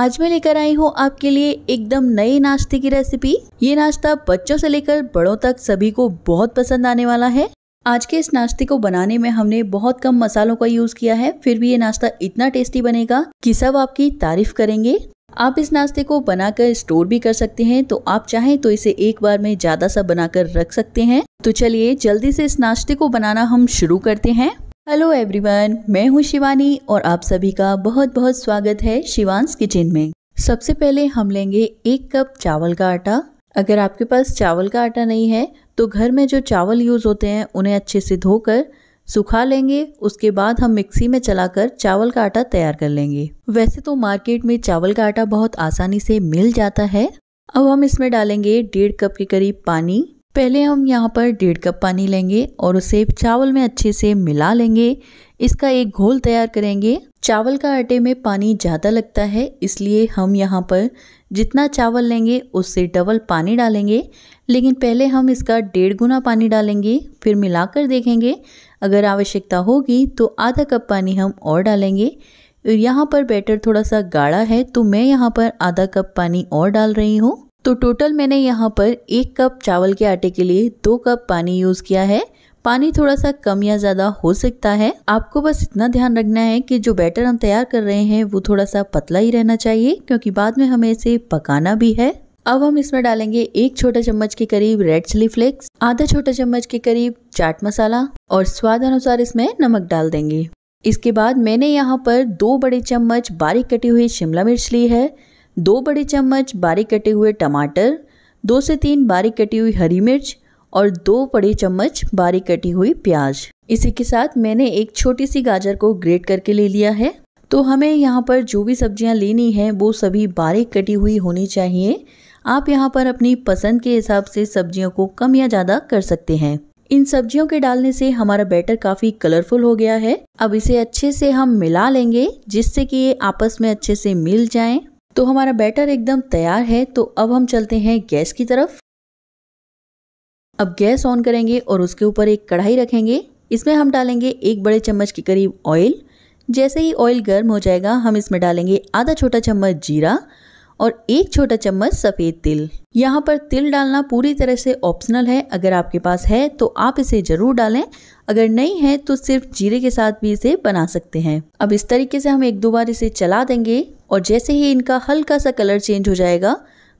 आज मैं लेकर आई हूँ आपके लिए एकदम नए नाश्ते की रेसिपी ये नाश्ता बच्चों से लेकर बड़ों तक सभी को बहुत पसंद आने वाला है आज के इस नाश्ते को बनाने में हमने बहुत कम मसालों का यूज किया है फिर भी ये नाश्ता इतना टेस्टी बनेगा कि सब आपकी तारीफ करेंगे आप इस नाश्ते को बनाकर स्टोर भी कर सकते हैं तो आप चाहें तो इसे एक बार में ज्यादा सा बनाकर रख सकते हैं तो चलिए जल्दी से इस नाश्ते को बनाना हम शुरू करते हैं हेलो एवरीवन मैं हूं शिवानी और आप सभी का बहुत बहुत स्वागत है शिवान्स किचन में सबसे पहले हम लेंगे एक कप चावल का आटा अगर आपके पास चावल का आटा नहीं है तो घर में जो चावल यूज़ होते हैं उन्हें अच्छे से धोकर सुखा लेंगे उसके बाद हम मिक्सी में चलाकर चावल का आटा तैयार कर लेंगे वैसे तो मार्केट में चावल का आटा बहुत आसानी से मिल जाता है अब हम इसमें डालेंगे डेढ़ कप के करीब पानी पहले हम यहाँ पर डेढ़ कप पानी लेंगे और उसे चावल में अच्छे से मिला लेंगे इसका एक घोल तैयार करेंगे चावल का आटे में पानी ज़्यादा लगता है इसलिए हम यहाँ पर जितना चावल लेंगे उससे डबल पानी डालेंगे लेकिन पहले हम इसका डेढ़ गुना पानी डालेंगे फिर मिलाकर देखेंगे अगर आवश्यकता होगी तो आधा कप पानी हम और डालेंगे यहाँ पर बैटर थोड़ा सा गाढ़ा है तो मैं यहाँ पर आधा कप पानी और डाल रही हूँ तो टोटल मैंने यहाँ पर एक कप चावल के आटे के लिए दो कप पानी यूज़ किया है पानी थोड़ा सा कम या ज़्यादा हो सकता है आपको बस इतना ध्यान रखना है कि जो बैटर हम तैयार कर रहे हैं वो थोड़ा सा पतला ही रहना चाहिए क्योंकि बाद में हमें इसे पकाना भी है अब हम इसमें डालेंगे एक छोटा चम्मच के करीब रेड चिली फ्लेक्स आधा छोटा चम्मच के करीब चाट मसाला और स्वाद अनुसार इसमें नमक डाल देंगे इसके बाद मैंने यहाँ पर दो बड़े चम्मच बारीक कटी हुई शिमला मिर्च ली है दो बड़े चम्मच बारीक कटे हुए टमाटर दो से तीन बारीक कटी हुई हरी मिर्च और दो बड़े चम्मच बारीक कटी हुई प्याज इसी के साथ मैंने एक छोटी सी गाजर को ग्रेट करके ले लिया है तो हमें यहाँ पर जो भी सब्जियाँ लेनी है वो सभी बारीक कटी हुई होनी चाहिए आप यहाँ पर अपनी पसंद के हिसाब से सब्जियों को कम या ज़्यादा कर सकते हैं इन सब्जियों के डालने से हमारा बैटर काफ़ी कलरफुल हो गया है अब इसे अच्छे से हम मिला लेंगे जिससे कि ये आपस में अच्छे से मिल जाएं तो हमारा बैटर एकदम तैयार है तो अब हम चलते हैं गैस की तरफ अब गैस ऑन करेंगे और उसके ऊपर एक कढ़ाई रखेंगे इसमें हम डालेंगे एक बड़े चम्मच के करीब ऑयल जैसे ही ऑयल गर्म हो जाएगा हम इसमें डालेंगे आधा छोटा चम्मच जीरा और एक छोटा चम्मच सफ़ेद तिल यहाँ पर तिल डालना पूरी तरह से ऑप्शनल है अगर आपके पास है तो आप इसे ज़रूर डालें अगर नहीं है तो सिर्फ जीरे के साथ भी इसे बना सकते हैं अब इस तरीके से हम एक दो बार इसे चला देंगे और जैसे ही इनका हल्का सा कलर चेंज हो जाएगा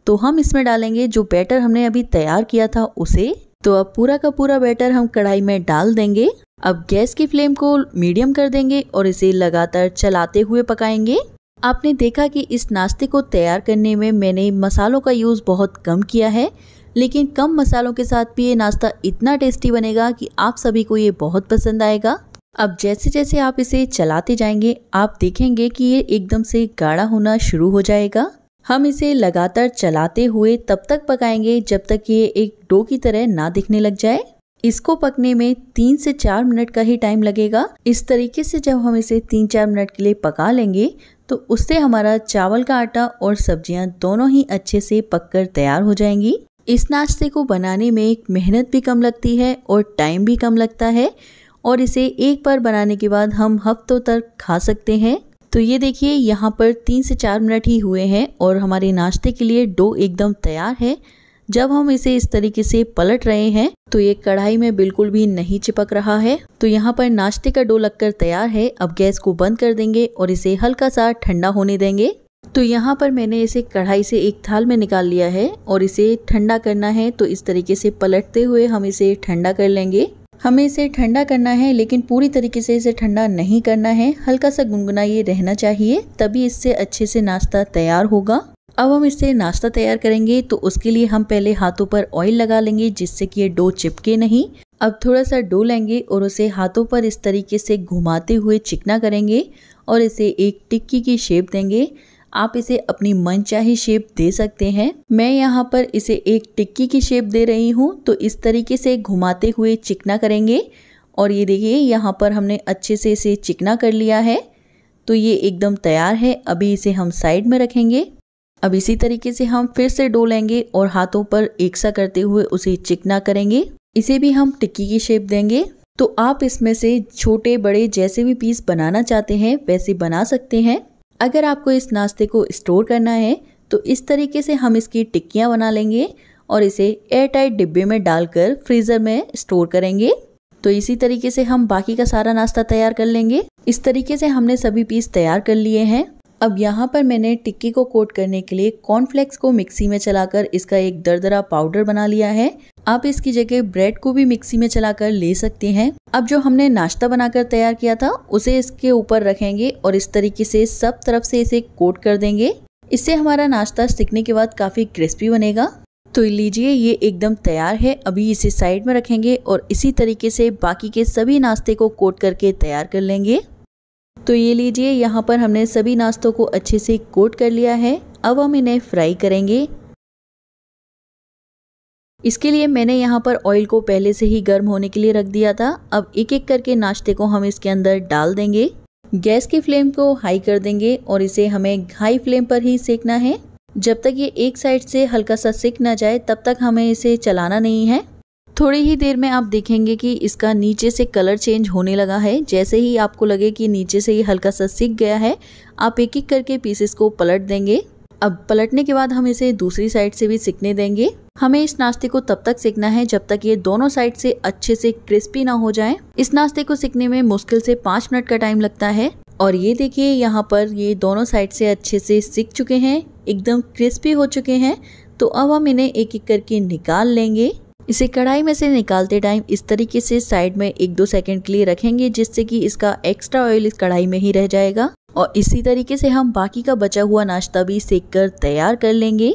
तो हम इसमें डालेंगे जो बैटर हमने अभी तैयार किया था उसे तो अब पूरा का पूरा बैटर हम कढ़ाई में डाल देंगे अब गैस की फ्लेम को मीडियम कर देंगे और इसे लगातार चलाते हुए पकाएंगे आपने देखा कि इस नाश्ते को तैयार करने में मैंने मसालों का यूज़ बहुत कम किया है लेकिन कम मसालों के साथ भी ये नाश्ता इतना टेस्टी बनेगा कि आप सभी को ये बहुत पसंद आएगा अब जैसे जैसे आप इसे चलाते जाएंगे आप देखेंगे कि ये एकदम से गाढ़ा होना शुरू हो जाएगा हम इसे लगातार चलाते हुए तब तक पकाएंगे जब तक ये एक डो की तरह ना दिखने लग जाए इसको पकने में तीन से चार मिनट का ही टाइम लगेगा इस तरीके से जब हम इसे तीन चार मिनट के लिए पका लेंगे तो उससे हमारा चावल का आटा और सब्जियां दोनों ही अच्छे से पककर तैयार हो जाएंगी इस नाश्ते को बनाने में एक मेहनत भी कम लगती है और टाइम भी कम लगता है और इसे एक बार बनाने के बाद हम हफ्तों तक खा सकते हैं तो ये देखिए यहाँ पर तीन से चार मिनट ही हुए हैं और हमारे नाश्ते के लिए डो एकदम तैयार है जब हम इसे इस तरीके से पलट रहे हैं तो ये कढ़ाई में बिल्कुल भी नहीं चिपक रहा है तो यहाँ पर नाश्ते का डो लगकर तैयार है अब गैस को बंद कर देंगे और इसे हल्का सा ठंडा होने देंगे तो यहाँ पर मैंने इसे कढ़ाई से एक थाल में निकाल लिया है और इसे ठंडा करना है तो इस तरीके से पलटते हुए हम इसे ठंडा कर लेंगे हमें इसे ठंडा करना है लेकिन पूरी तरीके से इसे ठंडा नहीं करना है हल्का सा गुनगुना ये रहना चाहिए तभी इससे अच्छे से नाश्ता तैयार होगा अब हम इससे नाश्ता तैयार करेंगे तो उसके लिए हम पहले हाथों पर ऑयल लगा लेंगे जिससे कि ये डो चिपके नहीं अब थोड़ा सा डो लेंगे और उसे हाथों पर इस तरीके से घुमाते हुए चिकना करेंगे और इसे एक टिक्की की शेप देंगे आप इसे अपनी मनचाही शेप दे सकते हैं मैं यहाँ पर इसे एक टिक्की की शेप दे रही हूँ तो इस तरीके से घुमाते हुए चिकना करेंगे और ये देखिए यहाँ पर हमने अच्छे से इसे चिकना कर लिया है तो ये एकदम तैयार है अभी इसे हम साइड में रखेंगे अब इसी तरीके से हम फिर से डो लेंगे और हाथों पर एक सा करते हुए उसे चिकना करेंगे इसे भी हम टिक्की की शेप देंगे तो आप इसमें से छोटे बड़े जैसे भी पीस बनाना चाहते हैं वैसे बना सकते हैं अगर आपको इस नाश्ते को स्टोर करना है तो इस तरीके से हम इसकी टिक्कियाँ बना लेंगे और इसे एयरटाइट डिब्बे में डालकर फ्रीज़र में स्टोर करेंगे तो इसी तरीके से हम बाकी का सारा नाश्ता तैयार कर लेंगे इस तरीके से हमने सभी पीस तैयार कर लिए हैं अब यहाँ पर मैंने टिक्की को कोट करने के लिए कॉर्नफ्लेक्स को मिक्सी में चलाकर इसका एक दरदरा पाउडर बना लिया है आप इसकी जगह ब्रेड को भी मिक्सी में चलाकर ले सकते हैं अब जो हमने नाश्ता बनाकर तैयार किया था उसे इसके ऊपर रखेंगे और इस तरीके से सब तरफ से इसे कोट कर देंगे इससे हमारा नाश्ता सीखने के बाद काफ़ी क्रिस्पी बनेगा तो लीजिए ये एकदम तैयार है अभी इसे साइड में रखेंगे और इसी तरीके से बाकी के सभी नाश्ते को कोट करके तैयार कर लेंगे तो ये लीजिए यहाँ पर हमने सभी नाश्तों को अच्छे से कोट कर लिया है अब हम इन्हें फ्राई करेंगे इसके लिए मैंने यहाँ पर ऑयल को पहले से ही गर्म होने के लिए रख दिया था अब एक एक करके नाश्ते को हम इसके अंदर डाल देंगे गैस की फ्लेम को हाई कर देंगे और इसे हमें हाई फ्लेम पर ही सेकना है जब तक ये एक साइड से हल्का सा सिक ना जाए तब तक हमें इसे चलाना नहीं है थोड़ी ही देर में आप देखेंगे कि इसका नीचे से कलर चेंज होने लगा है जैसे ही आपको लगे कि नीचे से ये हल्का सा सीख गया है आप एक एक करके पीसेस को पलट देंगे अब पलटने के बाद हम इसे दूसरी साइड से भी सिकने देंगे हमें इस नाश्ते को तब तक सिकना है जब तक ये दोनों साइड से अच्छे से क्रिस्पी ना हो जाए इस नाश्ते को सिकने में मुश्किल से पाँच मिनट का टाइम लगता है और ये देखिए यहाँ पर ये दोनों साइड से अच्छे से सिक चुके हैं एकदम क्रिस्पी हो चुके हैं तो अब हम इन्हें एक एक करके निकाल लेंगे इसे कढ़ाई में से निकालते टाइम इस तरीके से साइड में एक दो सेकंड के लिए रखेंगे जिससे कि इसका एक्स्ट्रा ऑयल इस कढ़ाई में ही रह जाएगा और इसी तरीके से हम बाकी का बचा हुआ नाश्ता भी सेक कर तैयार कर लेंगे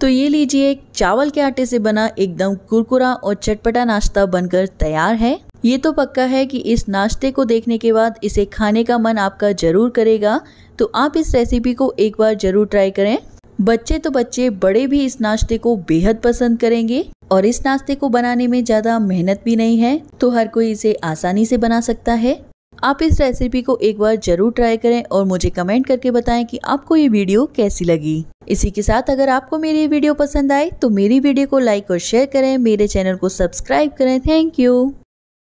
तो ये लीजिए चावल के आटे से बना एकदम कुरकुरा और चटपटा नाश्ता बनकर तैयार है ये तो पक्का है कि इस नाश्ते को देखने के बाद इसे खाने का मन आपका जरूर करेगा तो आप इस रेसिपी को एक बार जरूर ट्राई करें बच्चे तो बच्चे बड़े भी इस नाश्ते को बेहद पसंद करेंगे और इस नाश्ते को बनाने में ज़्यादा मेहनत भी नहीं है तो हर कोई इसे आसानी से बना सकता है आप इस रेसिपी को एक बार जरूर ट्राई करें और मुझे कमेंट करके बताएं कि आपको ये वीडियो कैसी लगी इसी के साथ अगर आपको मेरी वीडियो पसंद आए तो मेरी वीडियो को लाइक और शेयर करें मेरे चैनल को सब्सक्राइब करें थैंक यू